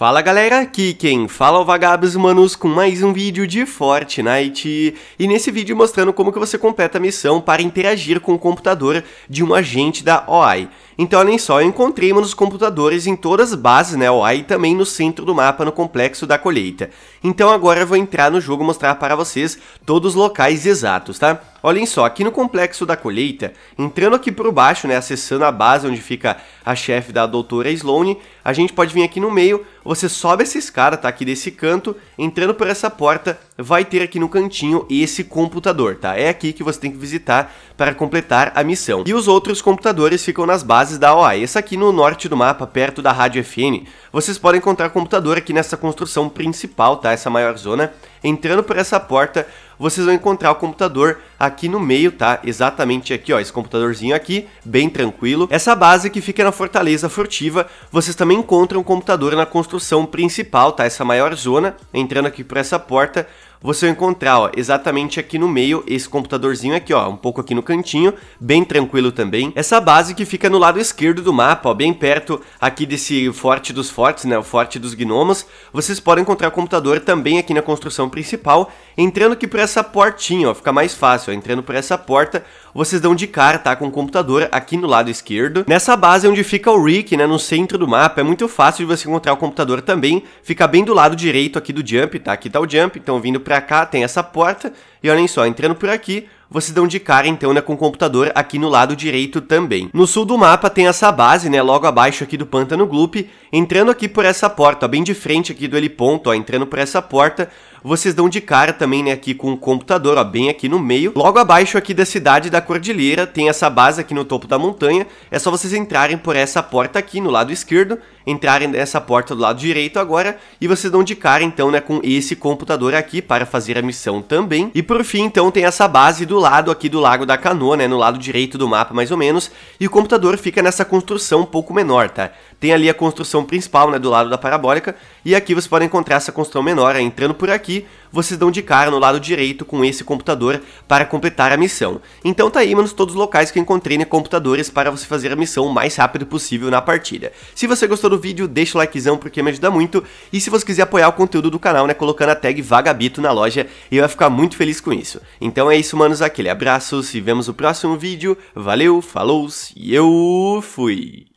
Fala galera, aqui quem fala é o Vagabos Manus com mais um vídeo de Fortnite e nesse vídeo mostrando como que você completa a missão para interagir com o computador de um agente da OI. Então olhem só, eu encontrei nos computadores em todas as bases, né, OI e também no centro do mapa no complexo da colheita. Então agora eu vou entrar no jogo e mostrar para vocês todos os locais exatos, tá? Olhem só, aqui no complexo da colheita, entrando aqui por baixo, né, acessando a base onde fica a chefe da doutora Sloane, a gente pode vir aqui no meio, você sobe essa escada, tá, aqui desse canto, entrando por essa porta, vai ter aqui no cantinho esse computador, tá, é aqui que você tem que visitar para completar a missão. E os outros computadores ficam nas bases da OAE, essa aqui no norte do mapa, perto da rádio FN, vocês podem encontrar computador aqui nessa construção principal, tá, essa maior zona, entrando por essa porta, vocês vão encontrar o computador aqui no meio, tá? Exatamente aqui, ó, esse computadorzinho aqui, bem tranquilo. Essa base que fica na Fortaleza Furtiva, vocês também encontram o computador na construção principal, tá? Essa maior zona, entrando aqui por essa porta, você vai encontrar ó, exatamente aqui no meio esse computadorzinho aqui, ó, um pouco aqui no cantinho, bem tranquilo também. Essa base que fica no lado esquerdo do mapa, ó, bem perto aqui desse Forte dos Fortes, né, o Forte dos Gnomos. Vocês podem encontrar o computador também aqui na construção principal, entrando aqui por essa portinha, ó, fica mais fácil, ó, entrando por essa porta, vocês dão de cara, tá, com o computador aqui no lado esquerdo. Nessa base onde fica o Rick, né, no centro do mapa, é muito fácil de você encontrar o computador também, fica bem do lado direito aqui do jump, tá, aqui tá o jump, então vindo pra cá, tem essa porta, e olhem só, entrando por aqui, vocês dão de cara então né, com o computador aqui no lado direito também. No sul do mapa tem essa base, né, logo abaixo aqui do Pântano Gloop, entrando aqui por essa porta, ó, bem de frente aqui do heliponto, ó, entrando por essa porta, vocês dão de cara também, né, aqui com o computador, ó, bem aqui no meio. Logo abaixo aqui da cidade da Cordilheira, tem essa base aqui no topo da montanha, é só vocês entrarem por essa porta aqui no lado esquerdo, entrarem nessa porta do lado direito agora, e vocês dão de cara então, né, com esse computador aqui para fazer a missão também. E por fim, então, tem essa base do lado aqui do Lago da Canoa, né, no lado direito do mapa mais ou menos, e o computador fica nessa construção um pouco menor, tá? tem ali a construção principal, né, do lado da parabólica, e aqui você pode encontrar essa construção menor, é, entrando por aqui, vocês dão de cara no lado direito com esse computador para completar a missão. Então tá aí, manos, todos os locais que eu encontrei, né, computadores para você fazer a missão o mais rápido possível na partida. Se você gostou do vídeo, deixa o likezão porque me ajuda muito, e se você quiser apoiar o conteúdo do canal, né, colocando a tag Vagabito na loja, eu vou ficar muito feliz com isso. Então é isso, manos, aquele abraço, se vemos no próximo vídeo, valeu, falou e eu fui!